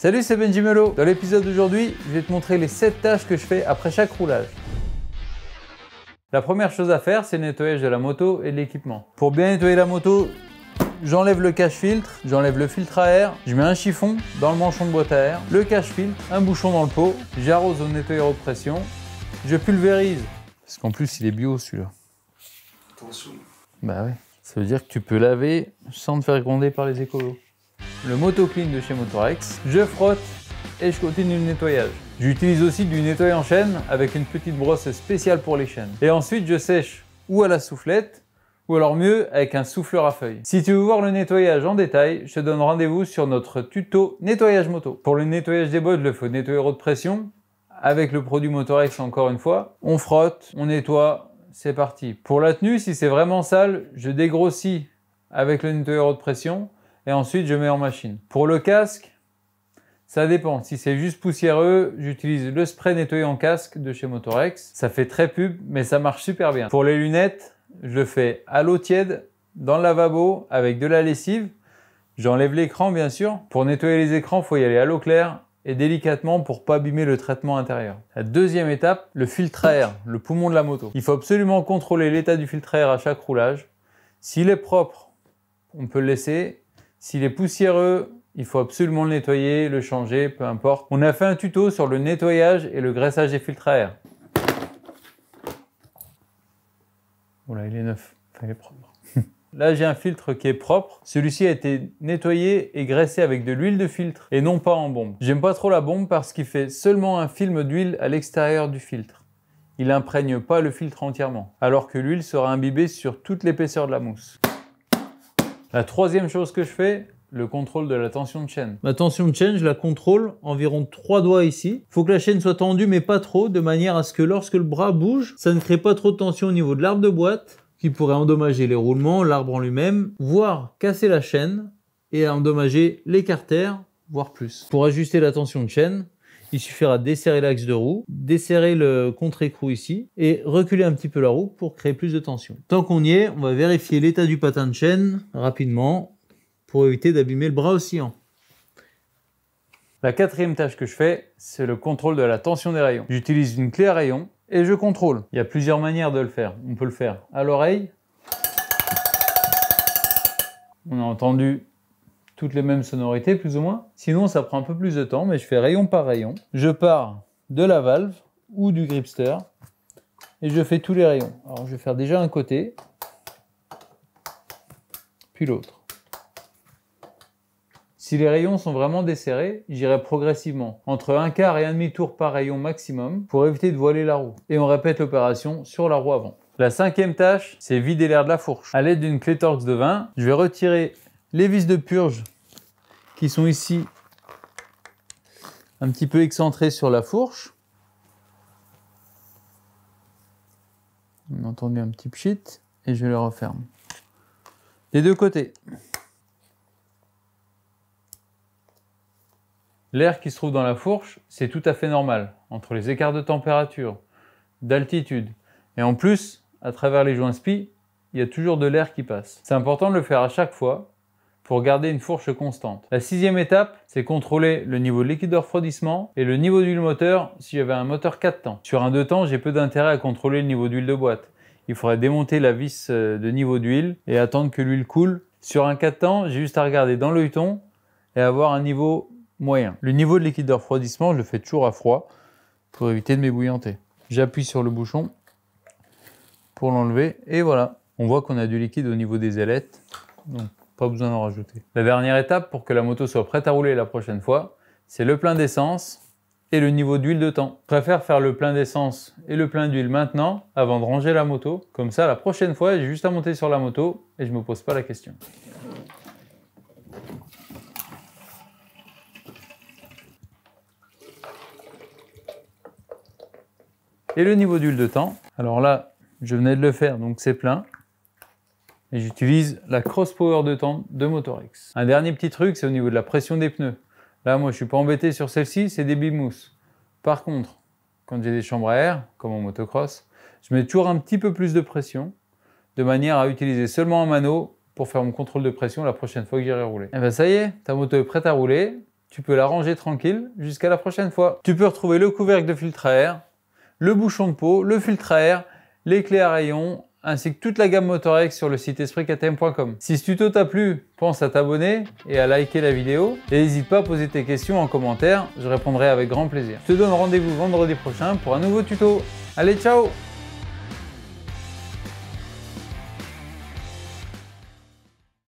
Salut, c'est Benji Melo. Dans l'épisode d'aujourd'hui, je vais te montrer les 7 tâches que je fais après chaque roulage. La première chose à faire, c'est le nettoyage de la moto et de l'équipement. Pour bien nettoyer la moto, j'enlève le cache-filtre, j'enlève le filtre à air, je mets un chiffon dans le manchon de boîte à air, le cache-filtre, un bouchon dans le pot, j'arrose au nettoyeur haute pression, je pulvérise. Parce qu'en plus, il est bio celui-là. Attention. Bah ouais. Ça veut dire que tu peux laver sans te faire gronder par les écolos le Motoclean de chez Motorex, je frotte et je continue le nettoyage. J'utilise aussi du nettoyant chaîne avec une petite brosse spéciale pour les chaînes. Et ensuite je sèche ou à la soufflette ou alors mieux avec un souffleur à feuilles. Si tu veux voir le nettoyage en détail, je te donne rendez-vous sur notre tuto nettoyage moto. Pour le nettoyage des bottes, le faux nettoyeur de pression, avec le produit Motorex encore une fois, on frotte, on nettoie, c'est parti. Pour la tenue, si c'est vraiment sale, je dégrossis avec le nettoyeur de pression et ensuite je mets en machine. Pour le casque, ça dépend. Si c'est juste poussiéreux, j'utilise le spray nettoyant casque de chez Motorex. Ça fait très pub, mais ça marche super bien. Pour les lunettes, je fais à l'eau tiède, dans le lavabo, avec de la lessive. J'enlève l'écran, bien sûr. Pour nettoyer les écrans, faut y aller à l'eau claire et délicatement pour pas abîmer le traitement intérieur. La deuxième étape, le filtre à air, le poumon de la moto. Il faut absolument contrôler l'état du filtre à air à chaque roulage. S'il est propre, on peut le laisser s'il est poussiéreux, il faut absolument le nettoyer, le changer, peu importe. On a fait un tuto sur le nettoyage et le graissage des filtres à air. Oula, il est neuf, enfin il est propre. Là, j'ai un filtre qui est propre. Celui-ci a été nettoyé et graissé avec de l'huile de filtre et non pas en bombe. J'aime pas trop la bombe parce qu'il fait seulement un film d'huile à l'extérieur du filtre. Il imprègne pas le filtre entièrement, alors que l'huile sera imbibée sur toute l'épaisseur de la mousse. La troisième chose que je fais, le contrôle de la tension de chaîne. Ma tension de chaîne, je la contrôle environ trois doigts ici. Il Faut que la chaîne soit tendue mais pas trop, de manière à ce que lorsque le bras bouge, ça ne crée pas trop de tension au niveau de l'arbre de boîte, qui pourrait endommager les roulements, l'arbre en lui-même, voire casser la chaîne et endommager les carters, voire plus. Pour ajuster la tension de chaîne, il suffira desserrer l'axe de roue, desserrer le contre-écrou ici et reculer un petit peu la roue pour créer plus de tension. Tant qu'on y est, on va vérifier l'état du patin de chaîne rapidement pour éviter d'abîmer le bras oscillant. La quatrième tâche que je fais, c'est le contrôle de la tension des rayons. J'utilise une clé à rayon et je contrôle. Il y a plusieurs manières de le faire. On peut le faire à l'oreille. On a entendu toutes les mêmes sonorités, plus ou moins. Sinon, ça prend un peu plus de temps, mais je fais rayon par rayon. Je pars de la valve ou du gripster et je fais tous les rayons. Alors, je vais faire déjà un côté, puis l'autre. Si les rayons sont vraiment desserrés, j'irai progressivement, entre un quart et un demi-tour par rayon maximum, pour éviter de voiler la roue. Et on répète l'opération sur la roue avant. La cinquième tâche, c'est vider l'air de la fourche. À l'aide d'une clé torx de vin, je vais retirer les vis de purge qui sont ici un petit peu excentrées sur la fourche. On a un petit pchit et je le referme. Les deux côtés. L'air qui se trouve dans la fourche, c'est tout à fait normal, entre les écarts de température, d'altitude, et en plus, à travers les joints spi, il y a toujours de l'air qui passe. C'est important de le faire à chaque fois, pour garder une fourche constante. La sixième étape, c'est contrôler le niveau de liquide de refroidissement et le niveau d'huile moteur si j'avais un moteur 4 temps. Sur un 2 temps, j'ai peu d'intérêt à contrôler le niveau d'huile de boîte. Il faudrait démonter la vis euh, de niveau d'huile et attendre que l'huile coule. Sur un 4 temps, j'ai juste à regarder dans l'œilleton et avoir un niveau moyen. Le niveau de liquide de refroidissement, je le fais toujours à froid pour éviter de m'ébouillanter. J'appuie sur le bouchon pour l'enlever et voilà. On voit qu'on a du liquide au niveau des ailettes. Pas besoin d'en rajouter. La dernière étape pour que la moto soit prête à rouler la prochaine fois, c'est le plein d'essence et le niveau d'huile de temps. Je préfère faire le plein d'essence et le plein d'huile maintenant avant de ranger la moto. Comme ça, la prochaine fois, j'ai juste à monter sur la moto et je me pose pas la question. Et le niveau d'huile de temps, alors là, je venais de le faire, donc c'est plein et j'utilise la Cross Power de temps de Motorex. Un dernier petit truc, c'est au niveau de la pression des pneus. Là, moi, je suis pas embêté sur celle-ci, c'est des bimousses. Par contre, quand j'ai des chambres à air, comme en motocross, je mets toujours un petit peu plus de pression, de manière à utiliser seulement un mano pour faire mon contrôle de pression la prochaine fois que j'irai rouler. Et eh ben ça y est, ta moto est prête à rouler, tu peux la ranger tranquille jusqu'à la prochaine fois. Tu peux retrouver le couvercle de filtre à air, le bouchon de peau, le filtre à air, les clés à rayon ainsi que toute la gamme Motorex sur le site espritktm.com. Si ce tuto t'a plu, pense à t'abonner et à liker la vidéo. Et n'hésite pas à poser tes questions en commentaire, je répondrai avec grand plaisir. Je te donne rendez-vous vendredi prochain pour un nouveau tuto. Allez, ciao